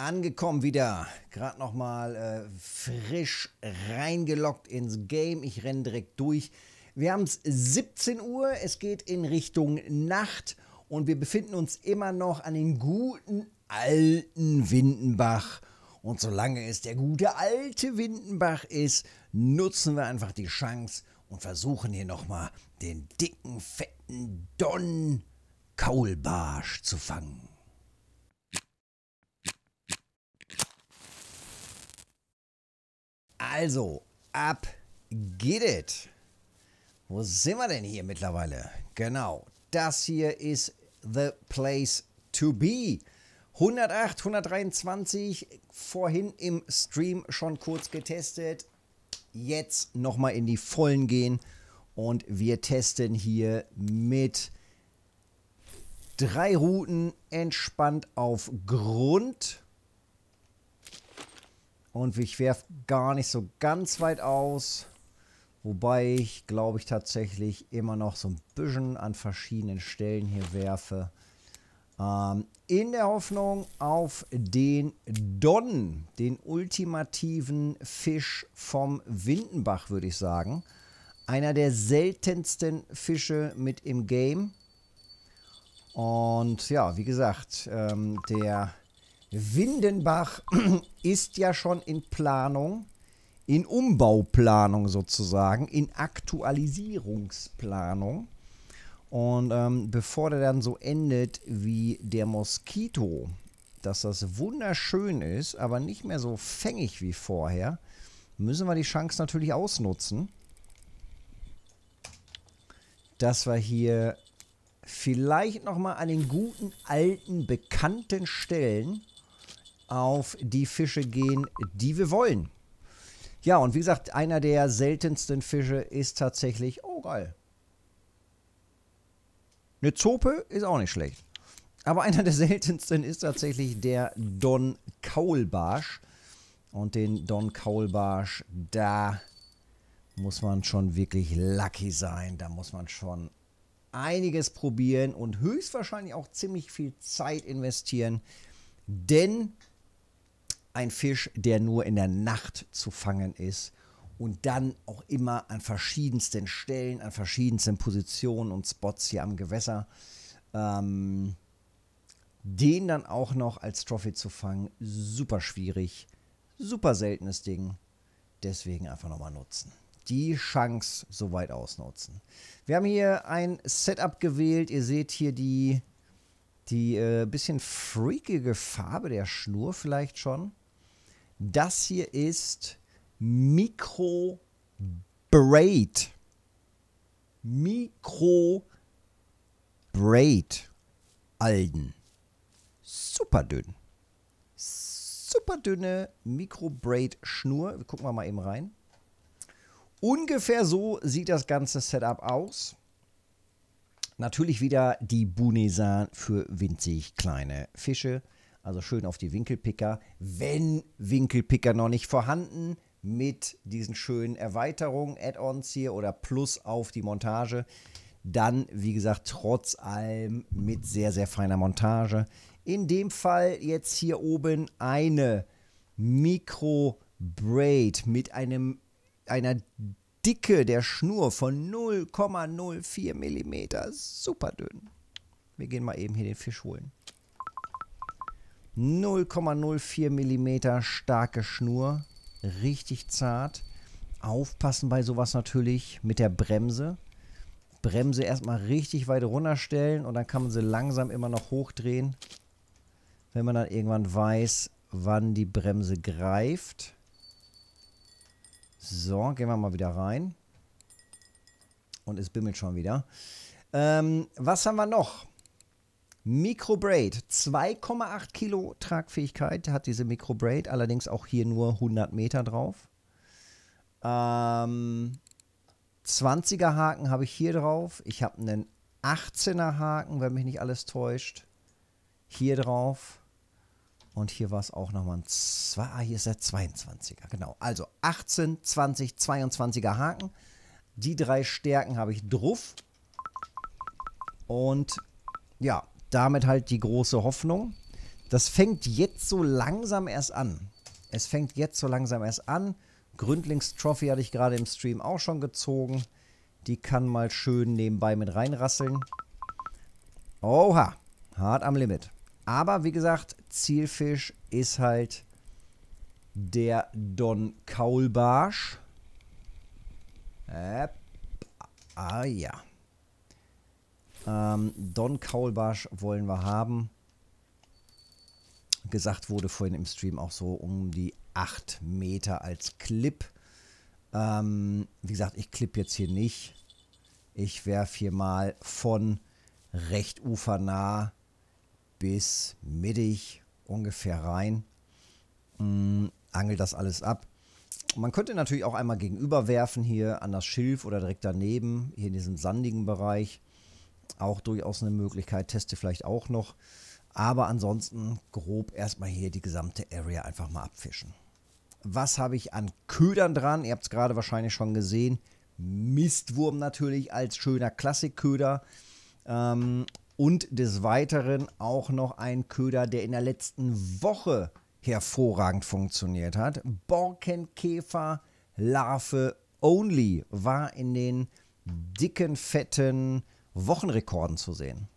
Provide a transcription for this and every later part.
angekommen wieder. Gerade nochmal äh, frisch reingelockt ins Game. Ich renne direkt durch. Wir haben es 17 Uhr. Es geht in Richtung Nacht. Und wir befinden uns immer noch an den guten alten Windenbach. Und solange es der gute alte Windenbach ist, nutzen wir einfach die Chance und versuchen hier nochmal den dicken, fetten Don Kaulbarsch zu fangen. Also, ab geht it. Wo sind wir denn hier mittlerweile? Genau, das hier ist the place to be. 108, 123, vorhin im Stream schon kurz getestet. Jetzt nochmal in die Vollen gehen und wir testen hier mit drei Routen entspannt auf Grund und ich werfe gar nicht so ganz weit aus. Wobei ich, glaube ich, tatsächlich immer noch so ein bisschen an verschiedenen Stellen hier werfe. Ähm, in der Hoffnung auf den Don, den ultimativen Fisch vom Windenbach, würde ich sagen. Einer der seltensten Fische mit im Game. Und ja, wie gesagt, ähm, der Windenbach ist ja schon in Planung, in Umbauplanung sozusagen, in Aktualisierungsplanung. Und ähm, bevor der dann so endet wie der Moskito, dass das wunderschön ist, aber nicht mehr so fängig wie vorher, müssen wir die Chance natürlich ausnutzen, dass wir hier vielleicht nochmal an den guten, alten, bekannten Stellen auf die Fische gehen, die wir wollen. Ja, und wie gesagt, einer der seltensten Fische ist tatsächlich, oh geil. Eine Zope ist auch nicht schlecht. Aber einer der seltensten ist tatsächlich der Don Kaulbarsch. Und den Don Kaulbarsch, da muss man schon wirklich lucky sein. Da muss man schon einiges probieren und höchstwahrscheinlich auch ziemlich viel Zeit investieren. Denn ein Fisch, der nur in der Nacht zu fangen ist und dann auch immer an verschiedensten Stellen, an verschiedensten Positionen und Spots hier am Gewässer. Ähm, den dann auch noch als Trophy zu fangen, super schwierig, super seltenes Ding. Deswegen einfach nochmal nutzen. Die Chance soweit ausnutzen. Wir haben hier ein Setup gewählt. Ihr seht hier die, die äh, bisschen freakige Farbe der Schnur vielleicht schon. Das hier ist Mikro Braid. Mikro Braid Alden. Super dünn. Super dünne Mikro Braid Schnur. gucken wir mal eben rein. Ungefähr so sieht das ganze Setup aus. Natürlich wieder die Bunesan für winzig kleine Fische. Also schön auf die Winkelpicker, wenn Winkelpicker noch nicht vorhanden, mit diesen schönen Erweiterungen, Add-ons hier oder Plus auf die Montage. Dann, wie gesagt, trotz allem mit sehr, sehr feiner Montage. In dem Fall jetzt hier oben eine Micro Braid mit einem, einer Dicke der Schnur von 0,04 mm. Super dünn. Wir gehen mal eben hier den Fisch holen. 0,04 mm starke Schnur, richtig zart. Aufpassen bei sowas natürlich mit der Bremse. Bremse erstmal richtig weit runterstellen und dann kann man sie langsam immer noch hochdrehen, wenn man dann irgendwann weiß, wann die Bremse greift. So, gehen wir mal wieder rein. Und es bimmelt schon wieder. Ähm, was haben wir noch? Microbraid, 2,8 Kilo Tragfähigkeit hat diese Microbraid, allerdings auch hier nur 100 Meter drauf. Ähm, 20er Haken habe ich hier drauf. Ich habe einen 18er Haken, wenn mich nicht alles täuscht. Hier drauf. Und hier war es auch nochmal ein 2. Ah, hier ist der 22er, genau. Also 18, 20, 22er Haken. Die drei Stärken habe ich drauf. Und ja, damit halt die große Hoffnung. Das fängt jetzt so langsam erst an. Es fängt jetzt so langsam erst an. Gründlingstrophy hatte ich gerade im Stream auch schon gezogen. Die kann mal schön nebenbei mit reinrasseln. Oha, hart am Limit. Aber wie gesagt, Zielfisch ist halt der Don Kaulbarsch. Äh, ah ja. Ähm, Don Kaulbarsch wollen wir haben. Gesagt wurde vorhin im Stream auch so um die 8 Meter als Clip. Ähm, wie gesagt, ich clip jetzt hier nicht. Ich werfe hier mal von recht ufernah bis mittig ungefähr rein. Ähm, angel das alles ab. Man könnte natürlich auch einmal gegenüber werfen hier an das Schilf oder direkt daneben, hier in diesem sandigen Bereich auch durchaus eine Möglichkeit, teste vielleicht auch noch. Aber ansonsten grob erstmal hier die gesamte Area einfach mal abfischen. Was habe ich an Ködern dran? Ihr habt es gerade wahrscheinlich schon gesehen. Mistwurm natürlich als schöner Klassikköder. Ähm, und des Weiteren auch noch ein Köder, der in der letzten Woche hervorragend funktioniert hat. Borkenkäfer Larve Only war in den dicken, fetten Wochenrekorden zu sehen.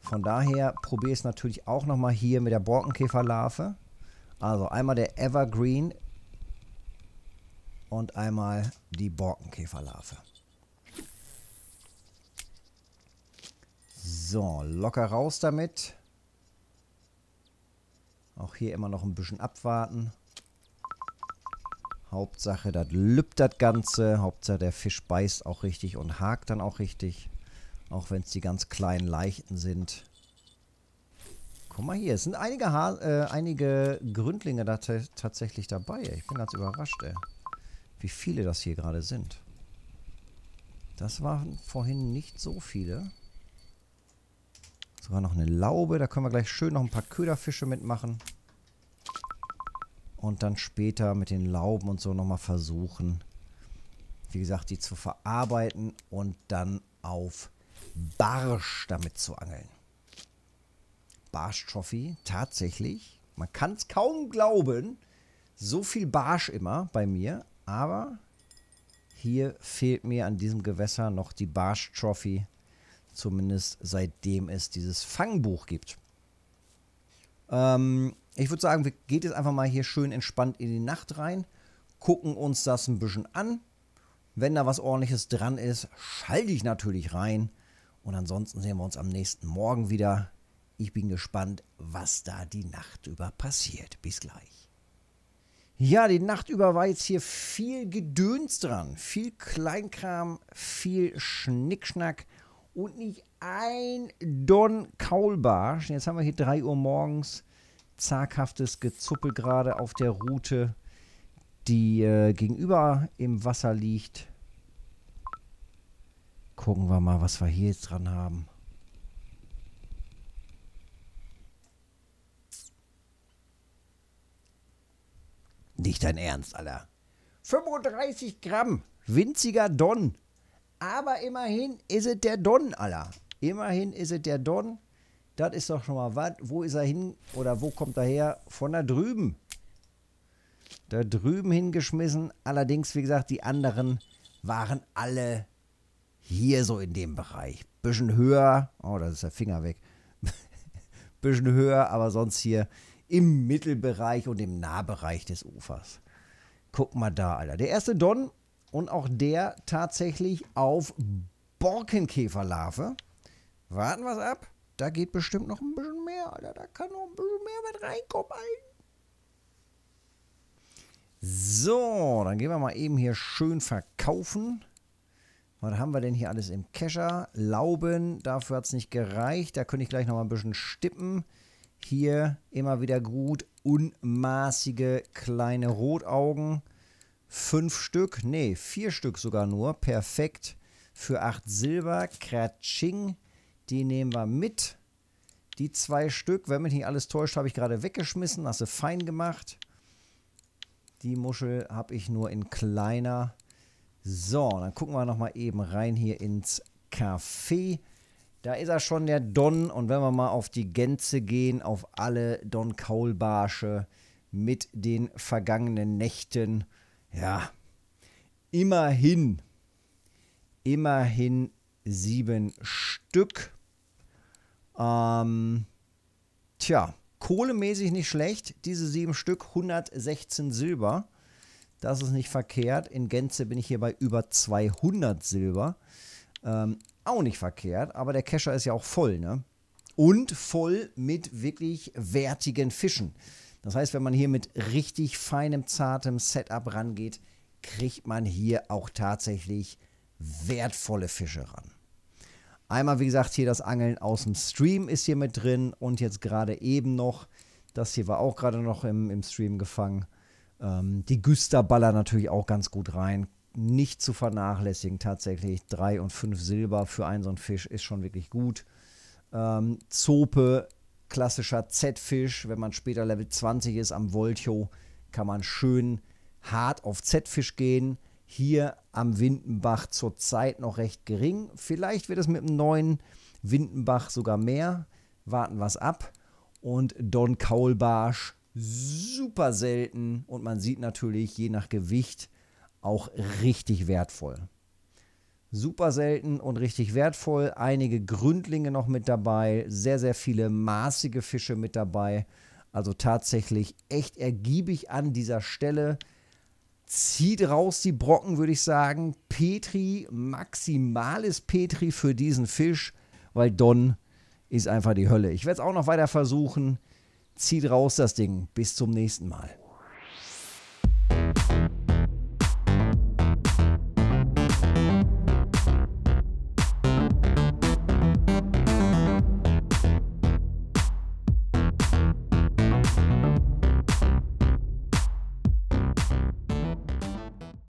Von daher probiere ich es natürlich auch nochmal hier mit der Borkenkäferlarve. Also einmal der Evergreen und einmal die Borkenkäferlarve. So, locker raus damit. Auch hier immer noch ein bisschen abwarten. Hauptsache, das lübt das Ganze. Hauptsache, der Fisch beißt auch richtig und hakt dann auch richtig. Auch wenn es die ganz kleinen Leichten sind. Guck mal hier, es sind einige, ha äh, einige Gründlinge da tatsächlich dabei. Ich bin ganz überrascht, ey. Wie viele das hier gerade sind. Das waren vorhin nicht so viele. Sogar noch eine Laube. Da können wir gleich schön noch ein paar Köderfische mitmachen. Und dann später mit den Lauben und so nochmal versuchen, wie gesagt, die zu verarbeiten und dann auf Barsch damit zu angeln. Barsch Trophy, tatsächlich. Man kann es kaum glauben. So viel Barsch immer bei mir. Aber hier fehlt mir an diesem Gewässer noch die Barsch Trophy. Zumindest seitdem es dieses Fangbuch gibt. Ähm, ich würde sagen, wir gehen jetzt einfach mal hier schön entspannt in die Nacht rein. Gucken uns das ein bisschen an. Wenn da was ordentliches dran ist, schalte ich natürlich rein. Und ansonsten sehen wir uns am nächsten Morgen wieder. Ich bin gespannt, was da die Nacht über passiert. Bis gleich. Ja, die Nacht über war jetzt hier viel Gedöns dran. Viel Kleinkram, viel Schnickschnack und nicht ein Don Kaulbarsch. Jetzt haben wir hier 3 Uhr morgens zaghaftes Gezuppel gerade auf der Route, die äh, gegenüber im Wasser liegt. Gucken wir mal, was wir hier jetzt dran haben. Nicht dein Ernst, Alter. 35 Gramm, winziger Don. Aber immerhin ist es der Don, Alter. Immerhin ist es der Don. Das ist doch schon mal was. Wo ist er hin oder wo kommt er her? Von da drüben. Da drüben hingeschmissen. Allerdings, wie gesagt, die anderen waren alle hier so in dem Bereich. Bisschen höher. Oh, da ist der Finger weg. Bisschen höher, aber sonst hier im Mittelbereich und im Nahbereich des Ufers. Guck mal da, Alter. Der erste Don und auch der tatsächlich auf Borkenkäferlarve. Warten wir es ab. Da geht bestimmt noch ein bisschen mehr, Alter. Da kann noch ein bisschen mehr mit reinkommen, Alter. So, dann gehen wir mal eben hier schön verkaufen. Was haben wir denn hier alles im Kescher? Lauben, dafür hat es nicht gereicht. Da könnte ich gleich nochmal ein bisschen stippen. Hier immer wieder gut unmaßige kleine Rotaugen. Fünf Stück, nee, vier Stück sogar nur. Perfekt für acht Silber. Kratsching, die nehmen wir mit. Die zwei Stück, wenn mich nicht alles täuscht, habe ich gerade weggeschmissen. Hast du fein gemacht. Die Muschel habe ich nur in kleiner so, dann gucken wir nochmal eben rein hier ins Café. Da ist er schon, der Don. Und wenn wir mal auf die Gänze gehen, auf alle Don Kaulbarsche mit den vergangenen Nächten. Ja, immerhin, immerhin sieben Stück. Ähm, tja, kohlemäßig nicht schlecht. Diese sieben Stück, 116 Silber. Das ist nicht verkehrt. In Gänze bin ich hier bei über 200 Silber. Ähm, auch nicht verkehrt, aber der Kescher ist ja auch voll, ne? Und voll mit wirklich wertigen Fischen. Das heißt, wenn man hier mit richtig feinem, zartem Setup rangeht, kriegt man hier auch tatsächlich wertvolle Fische ran. Einmal, wie gesagt, hier das Angeln aus dem Stream ist hier mit drin und jetzt gerade eben noch, das hier war auch gerade noch im, im Stream gefangen. Ähm, die ballern natürlich auch ganz gut rein. Nicht zu vernachlässigen tatsächlich. Drei und fünf Silber für einen so einen Fisch ist schon wirklich gut. Ähm, Zope, klassischer Z-Fisch. Wenn man später Level 20 ist am Volcho, kann man schön hart auf Z-Fisch gehen. Hier am Windenbach zurzeit noch recht gering. Vielleicht wird es mit dem neuen Windenbach sogar mehr. Warten wir es ab. Und Don Kaulbarsch super selten und man sieht natürlich je nach Gewicht auch richtig wertvoll. Super selten und richtig wertvoll. Einige Gründlinge noch mit dabei, sehr, sehr viele maßige Fische mit dabei. Also tatsächlich echt ergiebig an dieser Stelle. Zieht raus die Brocken, würde ich sagen. Petri, maximales Petri für diesen Fisch, weil Don ist einfach die Hölle. Ich werde es auch noch weiter versuchen. Zieht raus das Ding. Bis zum nächsten Mal.